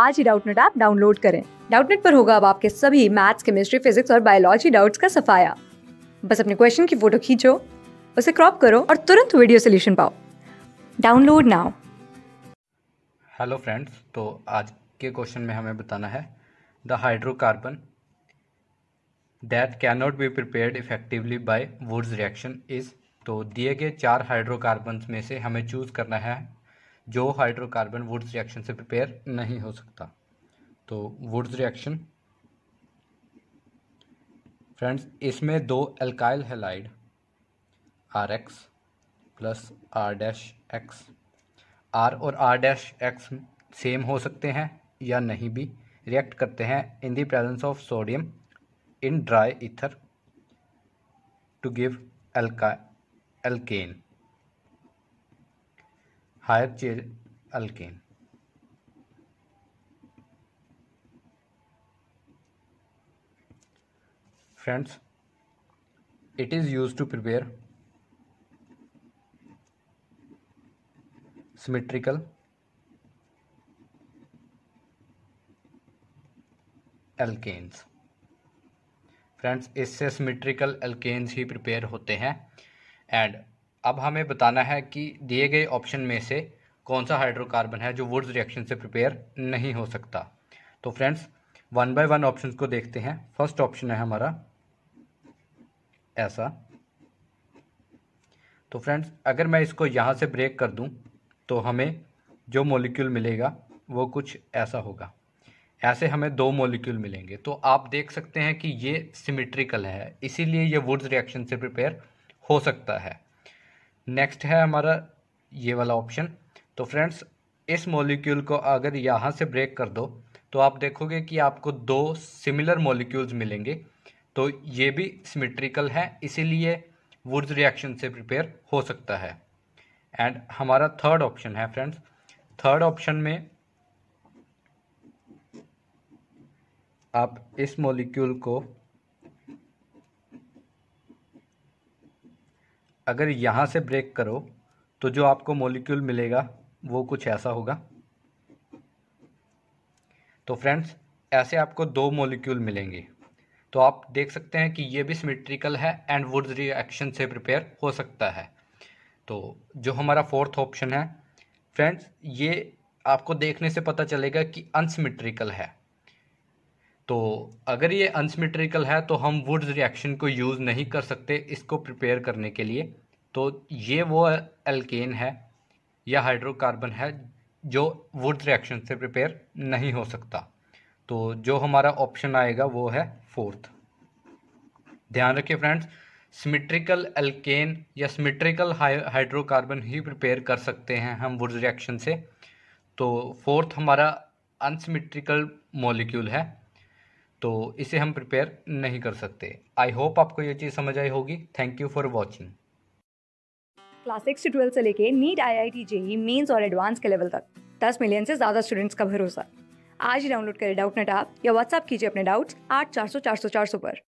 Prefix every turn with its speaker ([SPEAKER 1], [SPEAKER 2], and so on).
[SPEAKER 1] आज ही Doubtnut app download करें डाउटनेट पर होगा अब आपके सभी मैथ्स केमिस्ट्री फिजिक्स और बायोलॉजी डाउट्स का सफाया बस अपने क्वेश्चन की फोटो खींचो उसे क्रॉप करो और तुरंत वीडियो सोल्यूशन पाओ डाउनलोड नाउ हेलो फ्रेंड्स तो आज के क्वेश्चन में हमें बताना है the hydrocarbon that cannot be prepared effectively by Wurtz reaction is तो दिए गए चार हाइड्रोकार्बन्स में से हमें चूज़ करना है जो हाइड्रोकार्बन वुड्स रिएक्शन से प्रिपेयर नहीं हो सकता तो वुड्स रिएक्शन फ्रेंड्स इसमें दो alkyl halide R X plus R dash X R और आर डैश एक्स सेम हो सकते हैं या नहीं भी रिएक्ट करते हैं in the presence of sodium in dry ether to give एल्का एल्केन हायर चेर alkane friends it is use to prepare symmetrical alkanes friends इससे सिमेट्रिकल एल्केन्स ही प्रिपेयर होते हैं एंड अब हमें बताना है कि दिए गए ऑप्शन में से कौन सा हाइड्रोकार्बन है जो वुड्स रिएक्शन से प्रिपेयर नहीं हो सकता तो friends one by one option को देखते हैं फर्स्ट ऑप्शन है हमारा ऐसा तो फ्रेंड्स अगर मैं इसको यहाँ से ब्रेक कर दूँ तो हमें जो मोलिक्यूल मिलेगा वो कुछ ऐसा होगा ऐसे हमें दो मॉलिक्यूल मिलेंगे तो आप देख सकते हैं कि ये सिमिट्रिकल है इसीलिए ये वुड्स रिएक्शन से प्रिपेयर हो सकता है नेक्स्ट है हमारा ये वाला ऑप्शन तो फ्रेंड्स इस मॉलिक्यूल को अगर यहाँ से ब्रेक कर दो तो आप देखोगे कि आपको दो सिमिलर मॉलिक्यूल्स मिलेंगे तो ये भी सिमेट्रिकल है इसीलिए वुड्स रिएक्शन से प्रिपेयर हो सकता है एंड हमारा थर्ड ऑप्शन है फ्रेंड्स थर्ड ऑप्शन में आप इस मॉलिक्यूल को अगर यहाँ से ब्रेक करो तो जो आपको मॉलिक्यूल मिलेगा वो कुछ ऐसा होगा तो फ्रेंड्स ऐसे आपको दो मॉलिक्यूल मिलेंगे तो आप देख सकते हैं कि ये भी सिमेट्रिकल है एंड वुड्स रिएक्शन से प्रिपेयर हो सकता है तो जो हमारा फोर्थ ऑप्शन है फ्रेंड्स ये आपको देखने से पता चलेगा कि अनसिमेट्रिकल है तो अगर ये अनसिमेट्रिकल है तो हम वुड्स रिएक्शन को यूज़ नहीं कर सकते इसको प्रिपेयर करने के लिए तो ये वो एल्केन है या हाइड्रोकार्बन है जो वुड्स रिएक्शन से प्रिपेयर नहीं हो सकता तो जो हमारा ऑप्शन आएगा वो है फोर्थ ध्यान रखिए फ्रेंड्स सिमेट्रिकल एल्केन या सिमेट्रिकल हाइड्रोकार्बन ही प्रिपेयर कर सकते हैं हम वुड्स रिएक्शन से तो फोर्थ हमारा अनसिमेट्रिकल मॉलिक्यूल है तो इसे हम प्रिपेयर नहीं कर सकते आई होप आपको ये चीज़ समझ आई होगी thank you for watching class six से ट्वेल्थ से लेके NEET I I T JEE mains और एडवांस के लेवल तक दस मिलियन से ज़्यादा स्टूडेंट्स का भरोसा आज ही डाउनलोड करें डाउट नेट आप या व्हाट्सअप कीजिए अपने डाउट्स आठ चार सौ चार सौ चार सौ पर